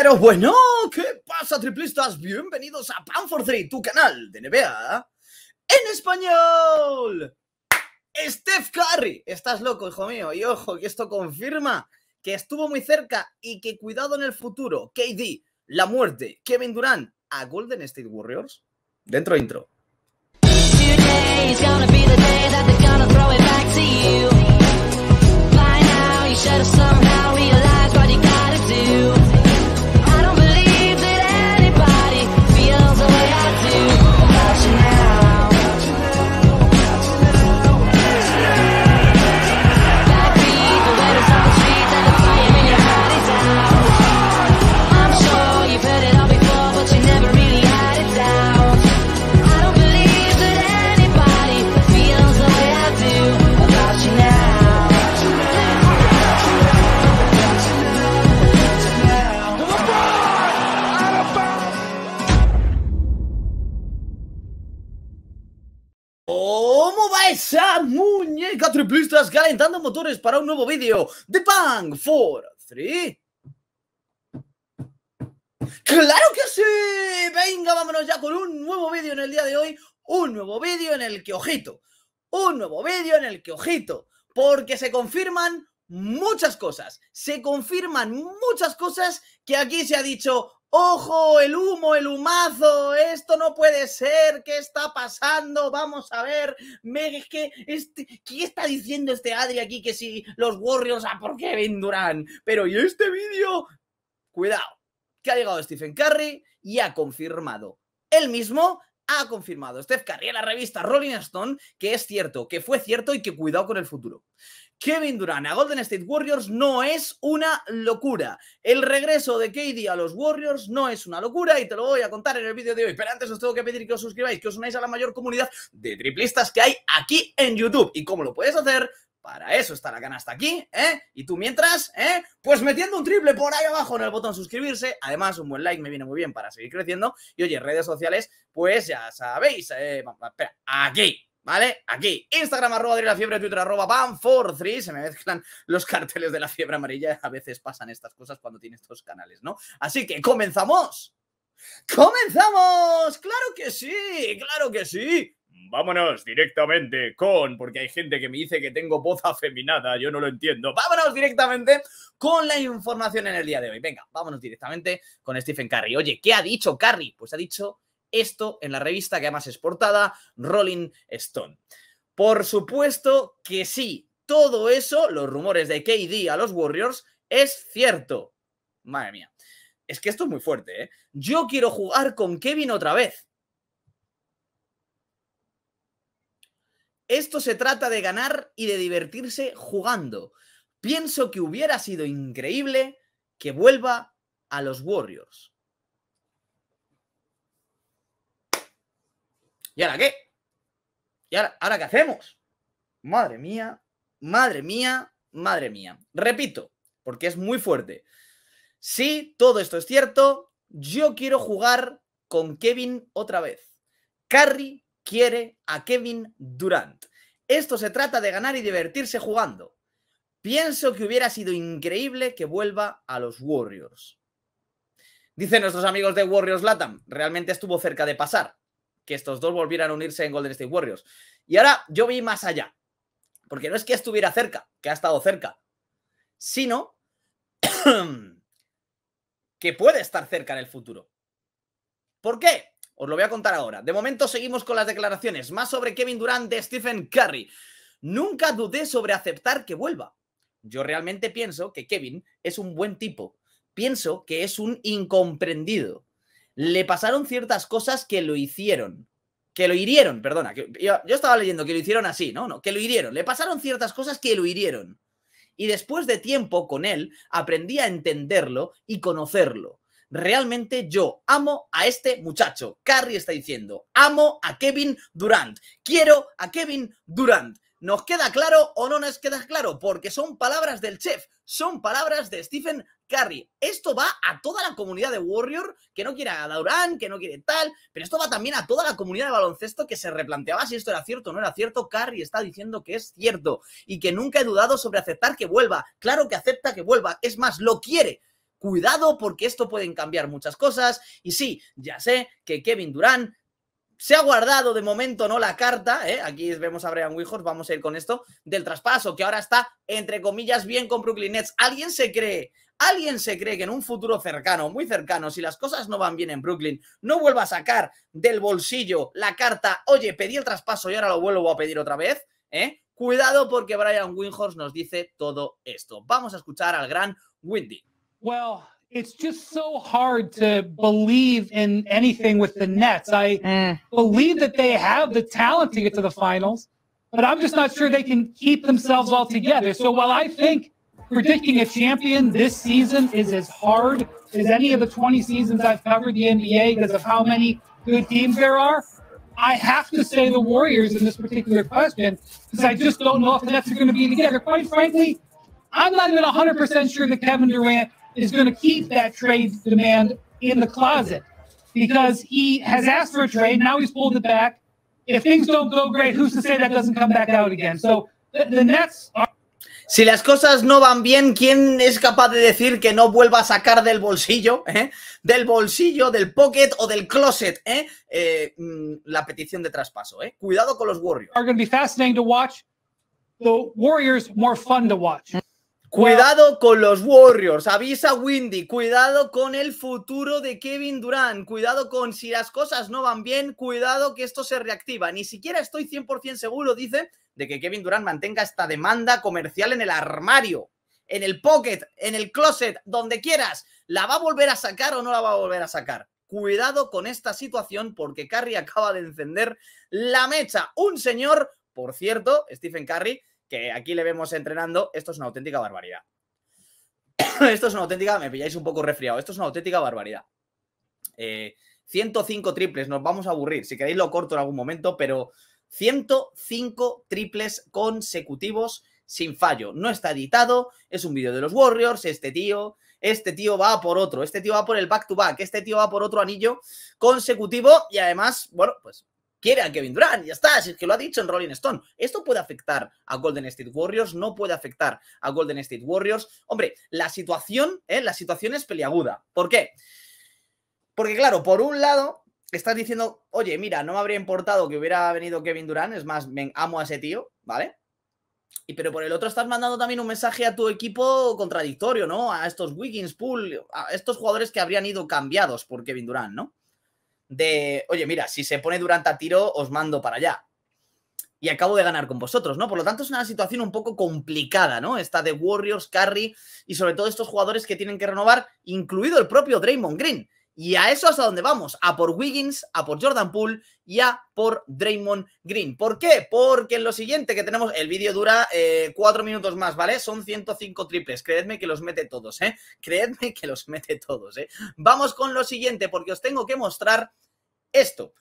Pero bueno, ¿qué pasa triplistas? Bienvenidos a for 3, tu canal de NBA en español. Steph Curry, estás loco, hijo mío. Y ojo, que esto confirma que estuvo muy cerca y que cuidado en el futuro. KD, la muerte, Kevin Durant a Golden State Warriors. Dentro intro. ¡Sea muñeca triplistas calentando motores para un nuevo vídeo de Punk for 3? ¡Claro que sí! Venga, vámonos ya con un nuevo vídeo en el día de hoy. Un nuevo vídeo en el que, ojito, un nuevo vídeo en el que, ojito, porque se confirman muchas cosas. Se confirman muchas cosas que aquí se ha dicho, ¡Ojo! ¡El humo! ¡El humazo! ¡Esto no puede ser! ¿Qué está pasando? Vamos a ver. Este, ¿qué, está diciendo este Adri aquí? Que si los Warriors, ¿a ah, por qué vendrán? Pero ¿y este vídeo? Cuidado, que ha llegado Stephen Curry y ha confirmado él mismo ha confirmado Steph Curry en la revista Rolling Stone que es cierto, que fue cierto y que cuidado con el futuro. Kevin Durant a Golden State Warriors no es una locura. El regreso de KD a los Warriors no es una locura y te lo voy a contar en el vídeo de hoy. Pero antes os tengo que pedir que os suscribáis, que os unáis a la mayor comunidad de triplistas que hay aquí en YouTube. ¿Y cómo lo puedes hacer? Para eso está la hasta aquí, ¿eh? Y tú mientras, ¿eh? Pues metiendo un triple por ahí abajo en el botón suscribirse. Además, un buen like me viene muy bien para seguir creciendo. Y oye, redes sociales, pues ya sabéis. Eh, espera, aquí, ¿Vale? Aquí, Instagram arroba de la fiebre, Twitter arroba panfor3. se me mezclan los carteles de la fiebre amarilla, a veces pasan estas cosas cuando tienes estos canales, ¿no? Así que comenzamos. ¡Comenzamos! ¡Claro que sí! ¡Claro que sí! vámonos directamente con, porque hay gente que me dice que tengo voz afeminada, yo no lo entiendo. Vámonos directamente con la información en el día de hoy. Venga, vámonos directamente con Stephen Curry. Oye, ¿qué ha dicho Curry? Pues ha dicho esto en la revista que además es portada, Rolling Stone. Por supuesto que sí, todo eso, los rumores de KD a los Warriors, es cierto. Madre mía. Es que esto es muy fuerte, ¿eh? Yo quiero jugar con Kevin otra vez. Esto se trata de ganar y de divertirse jugando. Pienso que hubiera sido increíble que vuelva a los Warriors. ¿Y ahora qué? ¿Y ahora, qué hacemos? Madre mía, madre mía, madre mía. Repito, porque es muy fuerte. Si todo esto es cierto, yo quiero jugar con Kevin otra vez. Carrie quiere a Kevin Durant. Esto se trata de ganar y divertirse jugando. Pienso que hubiera sido increíble que vuelva a los Warriors. Dicen nuestros amigos de Warriors Latam, realmente estuvo cerca de pasar, que estos dos volvieran a unirse en Golden State Warriors. Y ahora yo vi más allá, porque no es que estuviera cerca, que ha estado cerca, sino que puede estar cerca en el futuro. ¿Por qué? Os lo voy a contar ahora. De momento seguimos con las declaraciones. Más sobre Kevin Durant de Stephen Curry. Nunca dudé sobre aceptar que vuelva. Yo realmente pienso que Kevin es un buen tipo. Pienso que es un incomprendido. Le pasaron ciertas cosas que lo hicieron. Que lo hirieron, perdona. Que yo, estaba leyendo que lo hicieron así, ¿no? No, que lo hirieron. Le pasaron ciertas cosas que lo hirieron. Y después de tiempo con él, aprendí a entenderlo y conocerlo realmente yo amo a este muchacho. Carrie está diciendo, amo a Kevin Durant, quiero a Kevin Durant. ¿Nos queda claro o no nos queda claro? Porque son palabras del chef, son palabras de Stephen Curry. Esto va a toda la comunidad de Warrior, que no quiere a Durant, que no quiere tal, pero esto va también a toda la comunidad de baloncesto que se replanteaba si esto era cierto o no era cierto. Curry está diciendo que es cierto y que nunca he dudado sobre aceptar que vuelva. Claro que acepta que vuelva. Es más, lo quiere cuidado porque esto pueden cambiar muchas cosas. Y sí, ya sé que Kevin Durán se ha guardado de momento no la carta, ¿eh? aquí vemos a Brian Winhorst, vamos a ir con esto, del traspaso, que ahora está, entre comillas, bien con Brooklyn Nets. ¿Alguien se cree? ¿Alguien se cree que en un futuro cercano, muy cercano, si las cosas no van bien en Brooklyn, no vuelva a sacar del bolsillo la carta, oye, pedí el traspaso y ahora lo vuelvo a pedir otra vez? ¿Eh? Cuidado porque Brian Windhorst nos dice todo esto. Vamos a escuchar al gran Windy. Well, it's just so hard to believe in anything with the Nets. I eh. believe that they have the talent to get to the finals, but I'm just not sure they can keep themselves all together. So while I think predicting a champion this season is as hard as any of the 20 seasons I've covered the NBA because of how many good teams there are, I have to say the Warriors in this particular question because I just don't know if the Nets are going to be together. Quite frankly, I'm not even 100% sure that Kevin Durant is going to keep that trade demand in the closet because he has asked for a trade. Now he's pulled it back. If things don't go great, who's to say that doesn't come back out again? So the, the Nets are. Si las cosas no van bien, ¿quién es capaz de decir que no vuelva a sacar del bolsillo, eh? del bolsillo, del pocket o del closet eh? Eh, mm, la petición de traspaso? Eh. Cuidado con los Warriors. Are going to be fascinating to watch. The Warriors more fun to watch. Cuidado con los Warriors, avisa Windy, cuidado con el futuro de Kevin Durant, cuidado con si las cosas no van bien, cuidado que esto se reactiva. Ni siquiera estoy 100% seguro, dice, de que Kevin Durant mantenga esta demanda comercial en el armario, en el pocket, en el closet, donde quieras. ¿La va a volver a sacar o no la va a volver a sacar? Cuidado con esta situación porque Curry acaba de encender la mecha. Un señor, por cierto, Stephen Curry, que aquí le vemos entrenando, esto es una auténtica barbaridad. esto es una auténtica, me pilláis un poco resfriado, esto es una auténtica barbaridad. 105 eh, triples, nos vamos a aburrir, si queréis lo corto en algún momento, pero 105 triples consecutivos sin fallo. No está editado, es un vídeo de los Warriors, este tío, este tío va por otro, este tío va por el back to back, este tío va por otro anillo consecutivo y además, bueno, pues quiere a Kevin Durant, ya está, si es que lo ha dicho en Rolling Stone. Esto puede afectar a Golden State Warriors, no puede afectar a Golden State Warriors. Hombre, la situación, ¿eh? la situación es peliaguda. ¿Por qué? Porque claro, por un lado, estás diciendo, oye, mira, no me habría importado que hubiera venido Kevin Durant, es más, me amo a ese tío, ¿vale? Y pero por el otro estás mandando también un mensaje a tu equipo contradictorio, ¿no? A estos Wiggins, Pool, a estos jugadores que habrían ido cambiados por Kevin Durant, ¿no? de, oye, mira, si se pone Durant a tiro, os mando para allá. Y acabo de ganar con vosotros, ¿no? Por lo tanto, es una situación un poco complicada, ¿no? Esta de Warriors, Curry y sobre todo estos jugadores que tienen que renovar, incluido el propio Draymond Green, y a eso es a donde vamos, a por Wiggins, a por Jordan Poole y a por Draymond Green. ¿Por qué? Porque en lo siguiente que tenemos, el vídeo dura eh, cuatro minutos más, ¿vale? Son 105 triples, creedme que los mete todos, ¿eh? Creedme que los mete todos, ¿eh? Vamos con lo siguiente porque os tengo que mostrar esto.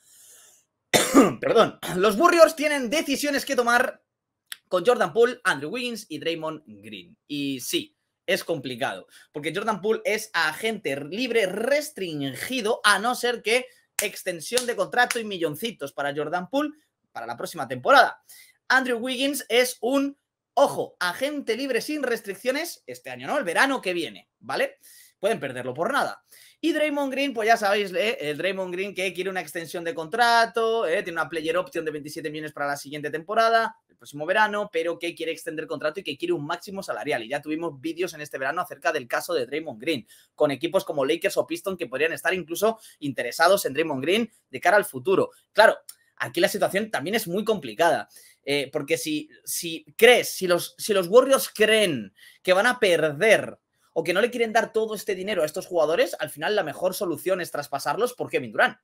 Perdón, los Warriors tienen decisiones que tomar con Jordan Poole, Andrew Wiggins y Draymond Green. Y sí, es complicado, porque Jordan Poole es agente libre restringido, a no ser que extensión de contrato y milloncitos para Jordan Poole para la próxima temporada. Andrew Wiggins es un, ojo, agente libre sin restricciones, este año no, el verano que viene, ¿vale? pueden perderlo por nada. Y Draymond Green, pues ya sabéis, eh, el Draymond Green que quiere una extensión de contrato, eh, tiene una player option de 27 millones para la siguiente temporada, el próximo verano, pero que quiere extender el contrato y que quiere un máximo salarial. Y ya tuvimos vídeos en este verano acerca del caso de Draymond Green, con equipos como Lakers o Piston que podrían estar incluso interesados en Draymond Green de cara al futuro. Claro, aquí la situación también es muy complicada. Eh, porque si, si crees, si los, si los Warriors creen que van a perder o que no le quieren dar todo este dinero a estos jugadores, al final la mejor solución es traspasarlos por Kevin Durant.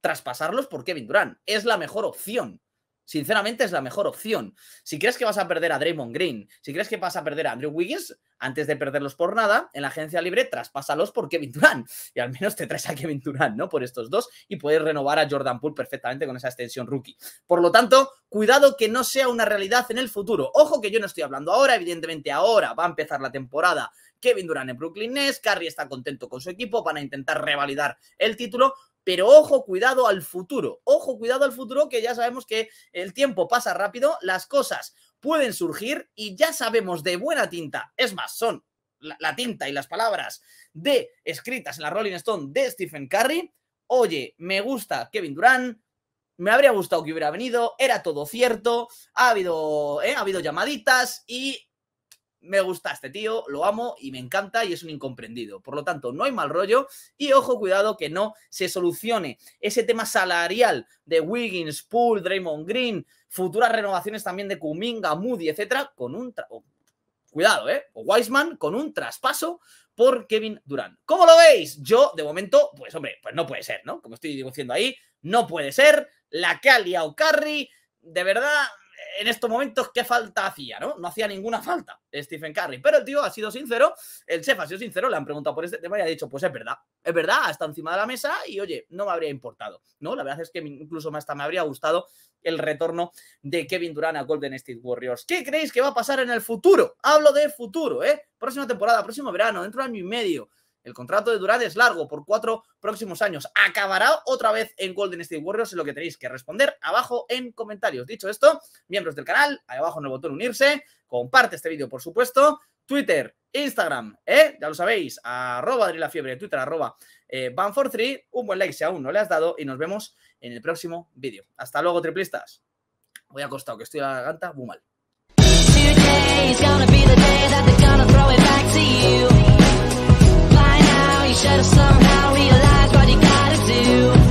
Traspasarlos por Kevin Durant. Es la mejor opción. Sinceramente es la mejor opción. Si crees que vas a perder a Draymond Green, si crees que vas a perder a Andrew Wiggins, antes de perderlos por nada, en la agencia libre, traspásalos por Kevin Durant. Y al menos te traes a Kevin Durant, ¿no? Por estos dos. Y puedes renovar a Jordan Poole perfectamente con esa extensión rookie. Por lo tanto, cuidado que no sea una realidad en el futuro. Ojo que yo no estoy hablando ahora, evidentemente ahora va a empezar la temporada Kevin Durant en Brooklyn Nets, Curry está contento con su equipo, van a intentar revalidar el título, pero ojo, cuidado al futuro, ojo, cuidado al futuro, que ya sabemos que el tiempo pasa rápido, las cosas pueden surgir y ya sabemos de buena tinta, es más, son la, tinta y las palabras de escritas en la Rolling Stone de Stephen Curry, oye, me gusta Kevin Durant, me habría gustado que hubiera venido, era todo cierto, ha habido, eh, ha habido llamaditas y me gusta este tío, lo amo y me encanta y es un incomprendido. Por lo tanto, no hay mal rollo y ojo, cuidado que no se solucione ese tema salarial de Wiggins, Poole, Draymond Green, futuras renovaciones también de Kuminga, Moody, etcétera, con un cuidado, eh, o Wiseman con un traspaso por Kevin Durant. ¿Cómo lo veis? Yo de momento, pues hombre, pues no puede ser, ¿no? Como estoy diciendo ahí, no puede ser la que ha de verdad en estos momentos qué falta hacía, ¿no? No hacía ninguna falta Stephen Curry. Pero el tío ha sido sincero, el chef ha sido sincero, le han preguntado por este tema y ha dicho, pues es verdad, es verdad, está encima de la mesa y oye, no me habría importado, ¿no? La verdad es que incluso hasta me habría gustado el retorno de Kevin Durant a Golden State Warriors. ¿Qué creéis que va a pasar en el futuro? Hablo de futuro, ¿eh? Próxima temporada, próximo verano, dentro de año y medio. El contrato de Durant es largo, por cuatro próximos años. Acabará otra vez en Golden State Warriors, es lo que tenéis que responder abajo en comentarios. Dicho esto, miembros del canal, ahí abajo en el botón unirse, comparte este vídeo, por supuesto. Twitter, Instagram, ¿eh? ya lo sabéis, arroba la Twitter, arroba eh, Banfor3, un buen like si aún no le has dado y nos vemos en el próximo vídeo. Hasta luego, triplistas. Voy a costar, que estoy a la garganta muy mal. should've somehow realized what you gotta do